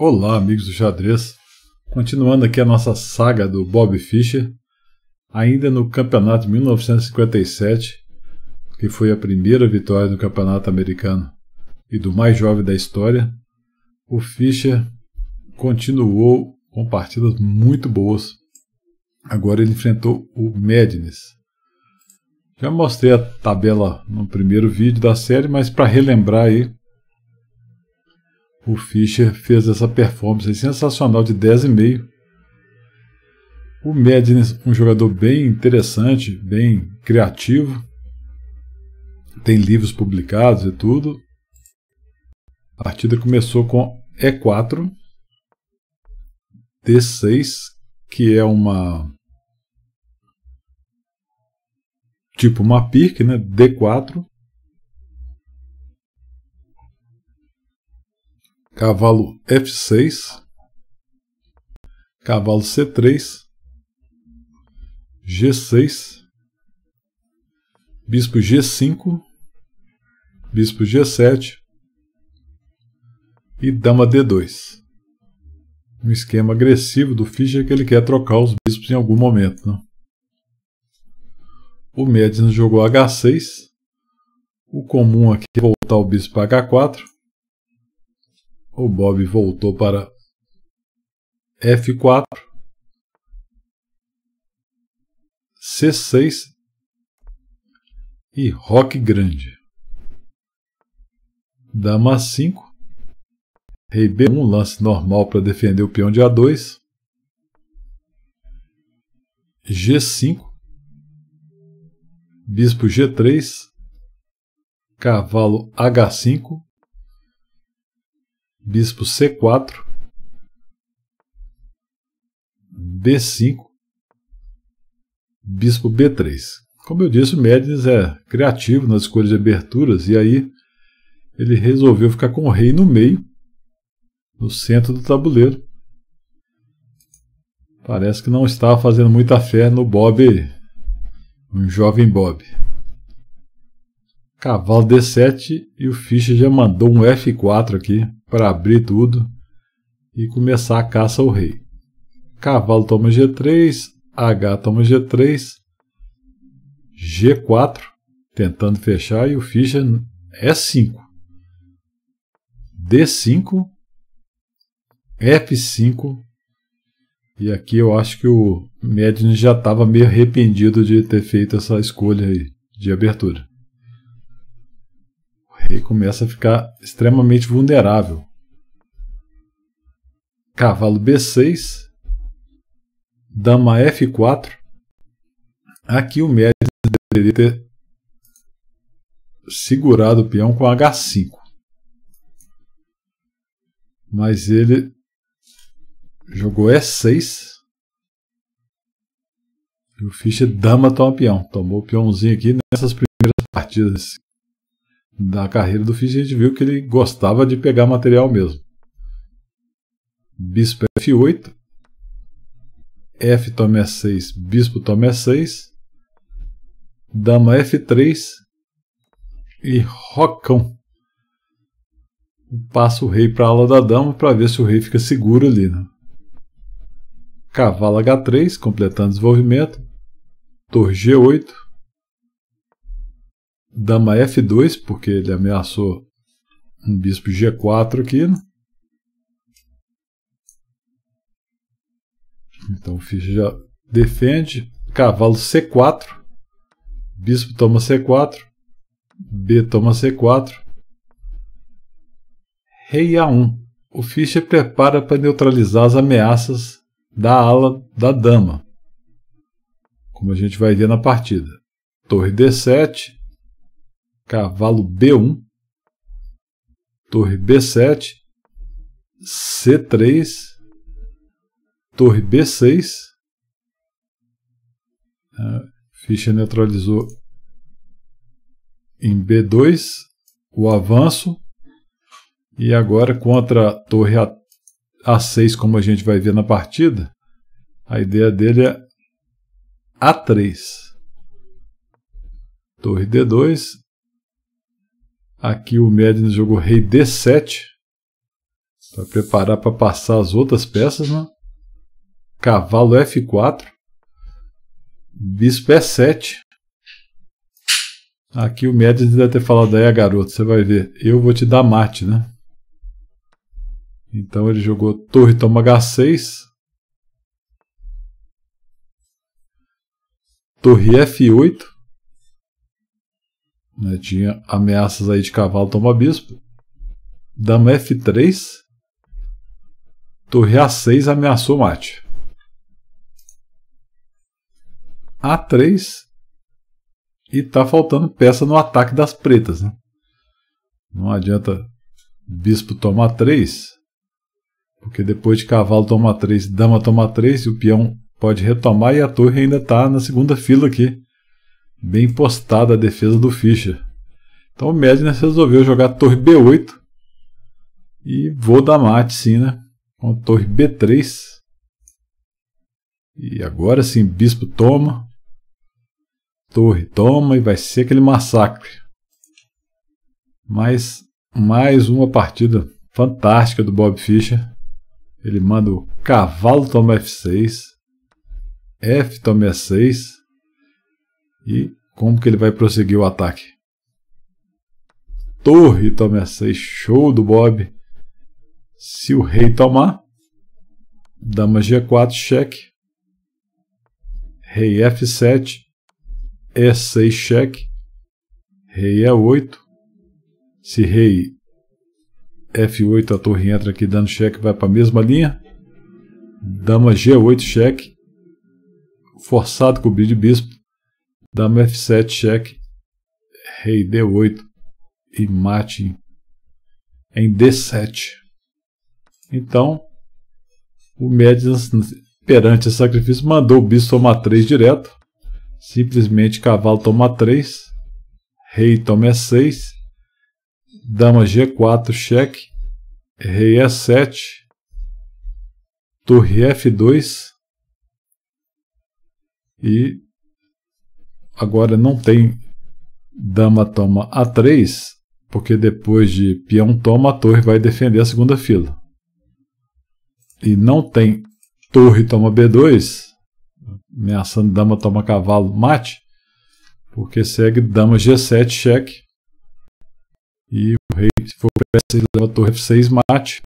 Olá, amigos do xadrez. Continuando aqui a nossa saga do Bob Fischer, ainda no campeonato de 1957, que foi a primeira vitória do campeonato americano e do mais jovem da história, o Fischer continuou com partidas muito boas. Agora ele enfrentou o Medines. Já mostrei a tabela no primeiro vídeo da série, mas para relembrar aí, o Fischer fez essa performance sensacional de 10,5. O Madness, um jogador bem interessante, bem criativo, tem livros publicados e tudo. A partida começou com E4, D6, que é uma. tipo uma pique, né? D4, cavalo F6, cavalo C3, G6, bispo G5, bispo G7 e dama D2. Um esquema agressivo do Fischer que ele quer trocar os bispos em algum momento. Né? O Medina jogou H6, o comum aqui é voltar o bispo H4, o Bob voltou para F4, C6 e Rock Grande. Dama A5, Rei B1, lance normal para defender o peão de A2. G5, Bispo G3, Cavalo H5 bispo C4, B5, bispo B3. Como eu disse, o Médicis é criativo nas escolhas de aberturas e aí ele resolveu ficar com o rei no meio, no centro do tabuleiro. Parece que não estava fazendo muita fé no Bob, um jovem Bob. Cavalo D7 e o Fischer já mandou um F4 aqui para abrir tudo e começar a caça ao rei. Cavalo toma G3, H toma G3, G4 tentando fechar e o Fischer é 5. D5, F5 e aqui eu acho que o Medin já estava meio arrependido de ter feito essa escolha aí de abertura rei começa a ficar extremamente vulnerável. Cavalo B6, dama F4. Aqui o médico deveria ter segurado o peão com H5. Mas ele jogou E6. E o Fischer dama toma peão. Tomou o peãozinho aqui nessas primeiras partidas da carreira do Fischer, a gente viu que ele gostava de pegar material mesmo. Bispo F8, F toma E6, Bispo toma E6, Dama F3 e Rocão. Passa o rei para a ala da dama para ver se o rei fica seguro ali. Né? Cavalo H3, completando o desenvolvimento. Torre G8, dama F2, porque ele ameaçou um bispo G4 aqui. Né? Então o ficha já defende. Cavalo C4. Bispo toma C4. B toma C4. Rei A1. O ficha prepara para neutralizar as ameaças da ala da dama. Como a gente vai ver na partida. Torre D7 cavalo B1, torre B7, C3, torre B6. A ficha neutralizou em B2 o avanço. E agora contra a torre A6, como a gente vai ver na partida, a ideia dele é A3. Torre D2, Aqui o Medina jogou rei d7 para preparar para passar as outras peças, né? Cavalo f4, bispo é e7. Aqui o Medina deve ter falado aí, ah, garoto, você vai ver, eu vou te dar mate, né? Então ele jogou torre toma h6, torre f8 né? Tinha ameaças aí de cavalo toma bispo. Dama F3. Torre A6 ameaçou mate. A3. E tá faltando peça no ataque das pretas. Né? Não adianta bispo tomar 3. Porque depois de cavalo tomar 3, dama tomar 3, o peão pode retomar e a torre ainda está na segunda fila aqui. Bem postada a defesa do Fischer. Então o Medina né, resolveu jogar torre B8. E vou dar mate sim, né? Com torre B3. E agora sim, bispo toma. Torre toma e vai ser aquele massacre. Mas mais uma partida fantástica do Bob Fischer. Ele manda o cavalo toma F6. F toma E6. E como que ele vai prosseguir o ataque? Torre toma essa. Show do Bob. Se o rei tomar, dama G4, cheque. Rei F7, E6, cheque. Rei E8. Se rei F8, a torre entra aqui dando cheque, vai para a mesma linha. Dama G8, cheque. Forçado cobrir de bispo. Dama F7, cheque. Rei D8 e mate em D7. Então, o Médias, perante esse sacrifício, mandou o bispo tomar 3 direto. Simplesmente cavalo toma 3, rei toma 6, dama G4 cheque, rei E7, torre F2 e agora não tem dama toma A3, porque depois de peão toma, a torre vai defender a segunda fila. E não tem torre toma B2, ameaçando dama toma cavalo mate, porque segue dama G7 cheque. E o rei, se for para F6, leva torre F6 mate.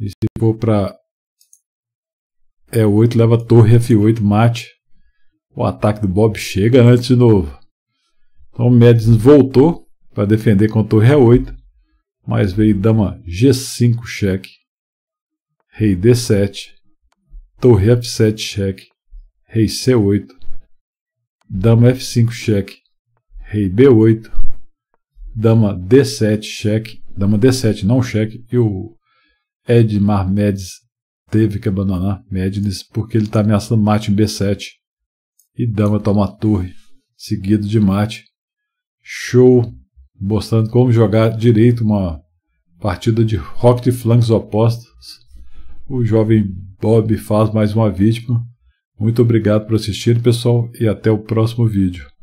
E se for para E8, leva torre F8 mate. O ataque do Bob chega antes de novo. Então Madison voltou para defender com a torre A8, mas veio dama G5 cheque, rei D7, torre F7 cheque, rei C8, dama F5 cheque, rei B8, dama D7 cheque, dama D7 não cheque, e o Edmar Medes teve que abandonar Mednes porque ele está ameaçando mate em B7 e dama toma a torre, seguido de mate. Show! Mostrando como jogar direito uma partida de rock de flancos opostos. O jovem Bob faz mais uma vítima. Muito obrigado por assistir, pessoal, e até o próximo vídeo.